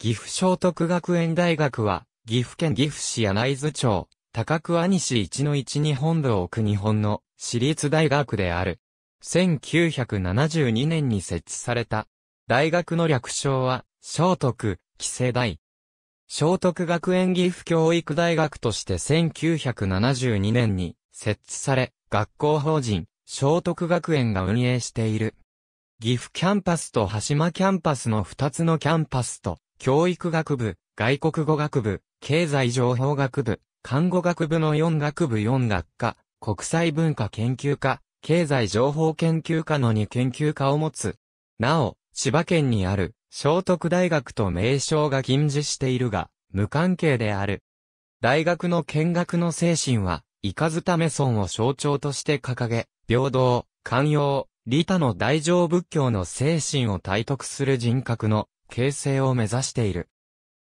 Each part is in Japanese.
岐阜聖徳学園大学は、岐阜県岐阜市柳津町、高桑西一の一日本部を置く日本の私立大学である。1972年に設置された。大学の略称は、聖徳、規制大。聖徳学園岐阜教育大学として1972年に設置され、学校法人、聖徳学園が運営している。岐阜キャンパスと羽島キャンパスの2つのキャンパスと、教育学部、外国語学部、経済情報学部、看護学部の4学部4学科、国際文化研究科、経済情報研究科の2研究科を持つ。なお、千葉県にある、聖徳大学と名称が禁じしているが、無関係である。大学の見学の精神は、イカズタメソンを象徴として掲げ、平等、寛容、利他の大乗仏教の精神を体得する人格の形成を目指している。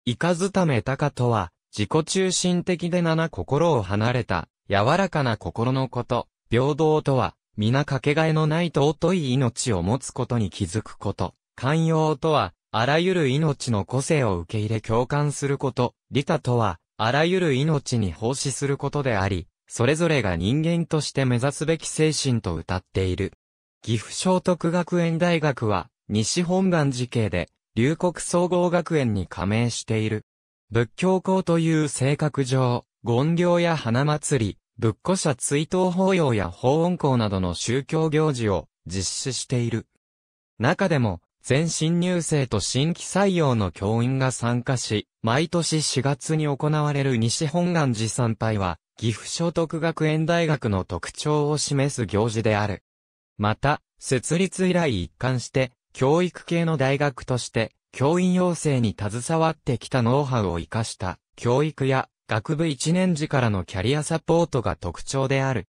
いかずためたかとは、自己中心的で七心を離れた、柔らかな心のこと、平等とは、皆かけがえのない尊い命を持つことに気づくこと、寛容とは、あらゆる命の個性を受け入れ共感すること、利他とは、あらゆる命に奉仕することであり、それぞれが人間として目指すべき精神と歌っている。岐阜聖徳学園大学は、西本願寺系で、龍谷総合学園に加盟している。仏教校という性格上、権行や花祭り、仏庫者追悼法要や法音校などの宗教行事を実施している。中でも、全新入生と新規採用の教員が参加し、毎年4月に行われる西本願寺参拝は、岐阜所得学園大学の特徴を示す行事である。また、設立以来一貫して、教育系の大学として、教員養成に携わってきたノウハウを活かした、教育や学部1年時からのキャリアサポートが特徴である。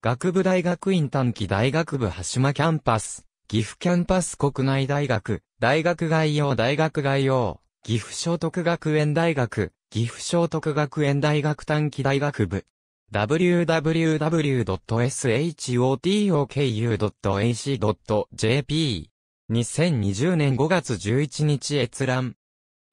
学部大学院短期大学部橋間キャンパス、岐阜キャンパス国内大学、大学概要大学概要、岐阜聖徳学園大学、岐阜聖徳学園大学短期大学部。www.shotoku.ac.ac.jp 2020年5月11日閲覧。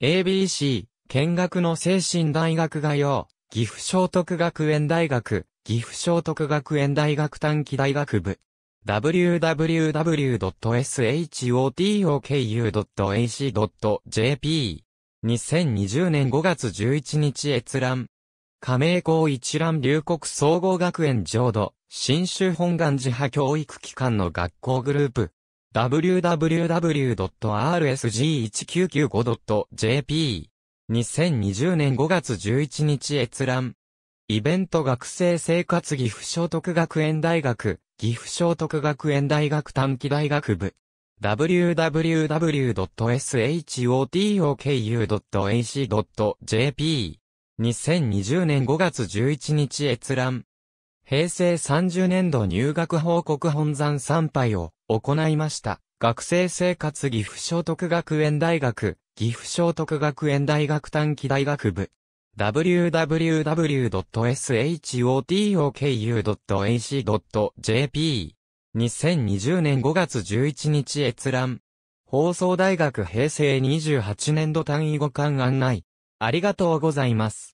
ABC、見学の精神大学が用、岐阜聖徳学園大学、岐阜聖徳学園大学短期大学部。w w w s h o t o k u a c j p 2020年5月11日閲覧。加盟校一覧留国総合学園浄土、新州本願寺派教育機関の学校グループ。www.rsg1995.jp。2020年5月11日閲覧。イベント学生生活岐阜聖徳学園大学、岐阜聖徳学園大学短期大学部。www.shotokU.ac.jp。2020年5月11日閲覧。平成30年度入学報告本山参拝を行いました。学生生活岐阜聖徳学園大学、岐阜聖徳学園大学短期大学部。www.shotokuu.ac.jp2020 年5月11日閲覧。放送大学平成28年度単位互換案内。ありがとうございます。